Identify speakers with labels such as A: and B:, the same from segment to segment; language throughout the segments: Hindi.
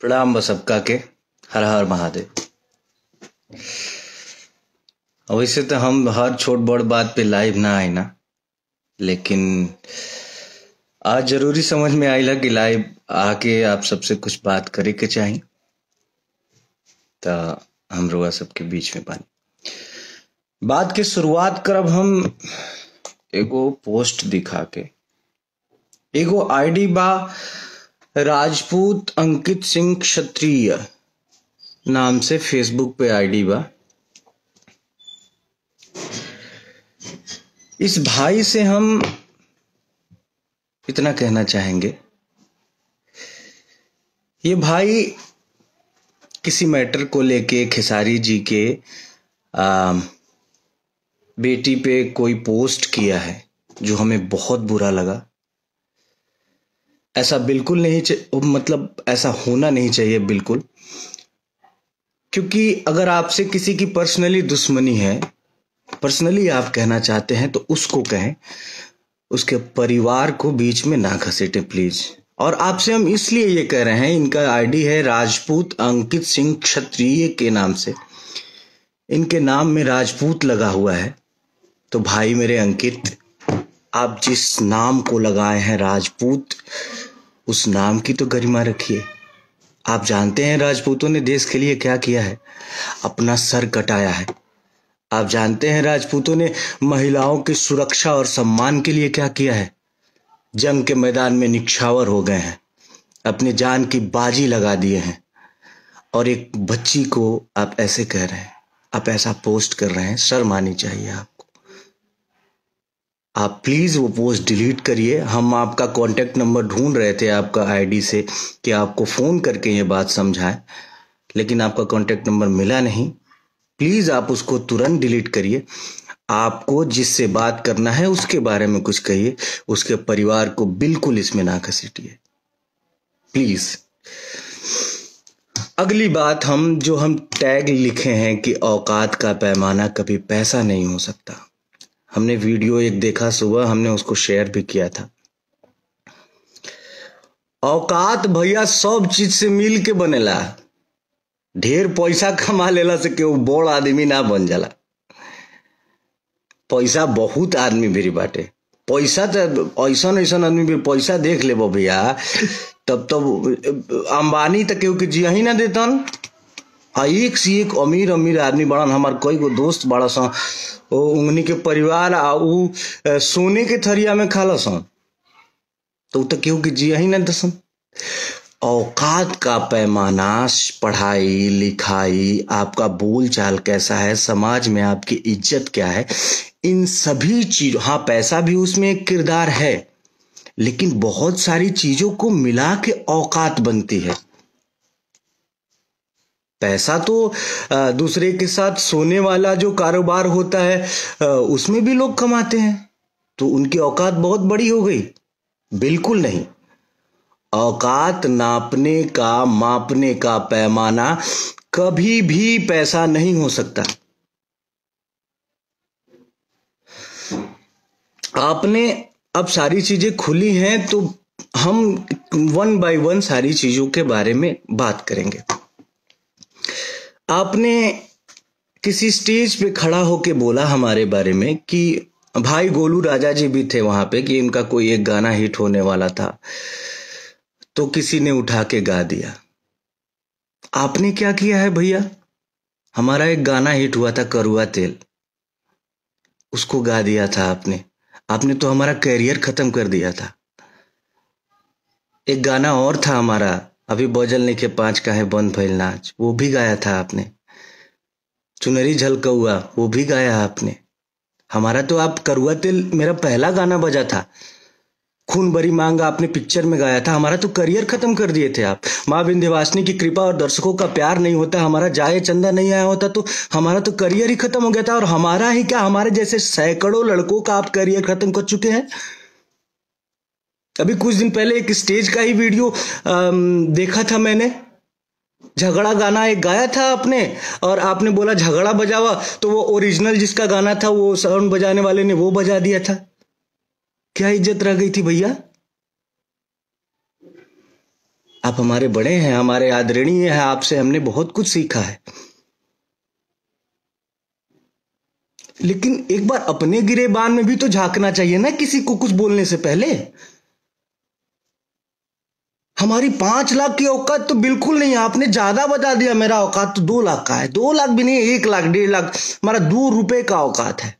A: प्रणाम व सबका के हर हर महादेव अवैसे तो हम हर छोट बड़ बात पे लाइव ना आए ना लेकिन आज जरूरी समझ में आइला कि लाइव आके आप सबसे कुछ बात करे के चाही तो हम रुआ सबके बीच में पानी बात के शुरुआत करब हम एगो पोस्ट दिखा के एगो आईडी बा राजपूत अंकित सिंह क्षत्रिय नाम से फेसबुक पे आईडी बा इस भाई से हम इतना कहना चाहेंगे ये भाई किसी मैटर को लेके खेसारी जी के आ, बेटी पे कोई पोस्ट किया है जो हमें बहुत बुरा लगा ऐसा बिल्कुल नहीं मतलब ऐसा होना नहीं चाहिए बिल्कुल क्योंकि अगर आपसे किसी की पर्सनली दुश्मनी है पर्सनली आप कहना चाहते हैं तो उसको कहें उसके परिवार को बीच में ना घसीटे प्लीज और आपसे हम इसलिए ये कह रहे हैं इनका आईडी है राजपूत अंकित सिंह क्षत्रिय के नाम से इनके नाम में राजपूत लगा हुआ है तो भाई मेरे अंकित आप जिस नाम को लगाए हैं राजपूत उस नाम की तो गरिमा रखिए आप जानते हैं राजपूतों ने देश के लिए क्या किया है अपना सर कटाया है आप जानते हैं राजपूतों ने महिलाओं की सुरक्षा और सम्मान के लिए क्या किया है जंग के मैदान में निक्षावर हो गए हैं अपने जान की बाजी लगा दिए हैं और एक बच्ची को आप ऐसे कह रहे हैं आप ऐसा पोस्ट कर रहे हैं शर्म आनी चाहिए आप आप प्लीज़ वो पोस्ट डिलीट करिए हम आपका कांटेक्ट नंबर ढूंढ रहे थे आपका आईडी से कि आपको फ़ोन करके ये बात समझाएं लेकिन आपका कांटेक्ट नंबर मिला नहीं प्लीज़ आप उसको तुरंत डिलीट करिए आपको जिससे बात करना है उसके बारे में कुछ कहिए उसके परिवार को बिल्कुल इसमें ना घसीटिए प्लीज़ अगली बात हम जो हम टैग लिखे हैं कि औकात का पैमाना कभी पैसा नहीं हो सकता हमने वीडियो एक देखा सुबह हमने उसको शेयर भी किया था औकात भैया सब चीज से मिल के बनेला ढेर पैसा कमा लेला से केहू बड़ आदमी ना बन जाला पैसा बहुत आदमी भी बाटे पैसा तो ऐसा ऐसा आदमी भी पैसा देख ले भैया तब तब अंबानी तो केहू के जिया ही ना देतन आ एक से एक अमीर अमीर आदमी बड़न हमार कई गो दोस्त बड़ा सन उंगनी के परिवार आ ऊ सोने के थरिया में खाला सन तो तो केहू के जिया ही ना दसन औकात का पैमाना पढ़ाई लिखाई आपका बोल चाल कैसा है समाज में आपकी इज्जत क्या है इन सभी चीज हाँ पैसा भी उसमें एक किरदार है लेकिन बहुत सारी चीजों को मिला के औकात बनती है पैसा तो दूसरे के साथ सोने वाला जो कारोबार होता है उसमें भी लोग कमाते हैं तो उनकी औकात बहुत बड़ी हो गई बिल्कुल नहीं औकात नापने का मापने का पैमाना कभी भी पैसा नहीं हो सकता आपने अब सारी चीजें खुली हैं तो हम वन बाय वन सारी चीजों के बारे में बात करेंगे आपने किसी स्टेज पे खड़ा होके बोला हमारे बारे में कि भाई गोलू राजा जी भी थे वहां पे कि इनका कोई एक गाना हिट होने वाला था तो किसी ने उठा के गा दिया आपने क्या किया है भैया हमारा एक गाना हिट हुआ था करुआ तेल उसको गा दिया था आपने आपने तो हमारा करियर खत्म कर दिया था एक गाना और था हमारा अभी बजल नहीं के पांच का है बन भैल नाच वो भी गाया था आपने चुनरी झलकौआ वो भी गाया आपने हमारा तो आप करुआ तेल मेरा पहला गाना बजा था खून बरी मांग आपने पिक्चर में गाया था हमारा तो करियर खत्म कर दिए थे आप माँ विंध्यवासिनी की कृपा और दर्शकों का प्यार नहीं होता हमारा जाए चंदा नहीं आया होता तो हमारा तो करियर ही खत्म हो गया था और हमारा ही क्या हमारे जैसे सैकड़ों लड़कों का आप करियर खत्म कर चुके हैं अभी कुछ दिन पहले एक स्टेज का ही वीडियो देखा था मैंने झगड़ा गाना एक गाया था आपने और आपने बोला झगड़ा बजावा तो वो ओरिजिनल जिसका गाना था वो साउंड बजाने वाले ने वो बजा दिया था क्या इज्जत रह गई थी भैया आप हमारे बड़े हैं हमारे आदरणीय हैं आपसे हमने बहुत कुछ सीखा है लेकिन एक बार अपने गिरेबान में भी तो झांकना चाहिए ना किसी को कुछ बोलने से पहले हमारी पांच लाख की औकात तो बिल्कुल नहीं है आपने ज्यादा बता दिया मेरा औकात तो दो लाख का है दो लाख भी नहीं एक लाख डेढ़ लाख हमारा दो रुपए का औकात है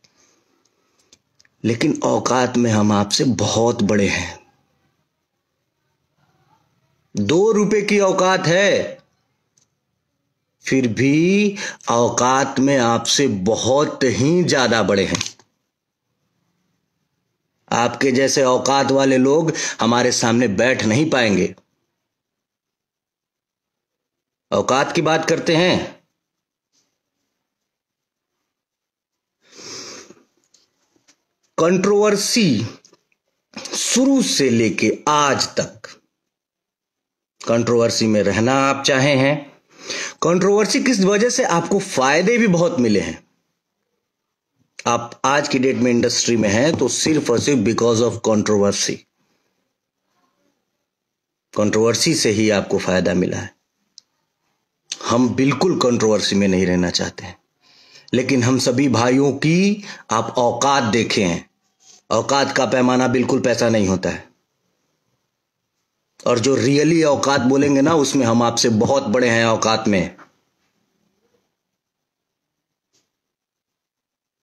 A: लेकिन औकात में हम आपसे बहुत बड़े हैं दो रुपए की औकात है फिर भी औकात में आपसे बहुत ही ज्यादा बड़े हैं आपके जैसे औकात वाले लोग हमारे सामने बैठ नहीं पाएंगे औकात की बात करते हैं कंट्रोवर्सी शुरू से लेके आज तक कंट्रोवर्सी में रहना आप चाहे हैं कंट्रोवर्सी किस वजह से आपको फायदे भी बहुत मिले हैं आप आज की डेट में इंडस्ट्री में हैं तो सिर्फ और सिर्फ बिकॉज ऑफ कंट्रोवर्सी कंट्रोवर्सी से ही आपको फायदा मिला है हम बिल्कुल कंट्रोवर्सी में नहीं रहना चाहते हैं लेकिन हम सभी भाइयों की आप औकात देखे हैं औकात का पैमाना बिल्कुल पैसा नहीं होता है और जो रियली औकात बोलेंगे ना उसमें हम आपसे बहुत बड़े हैं औकात में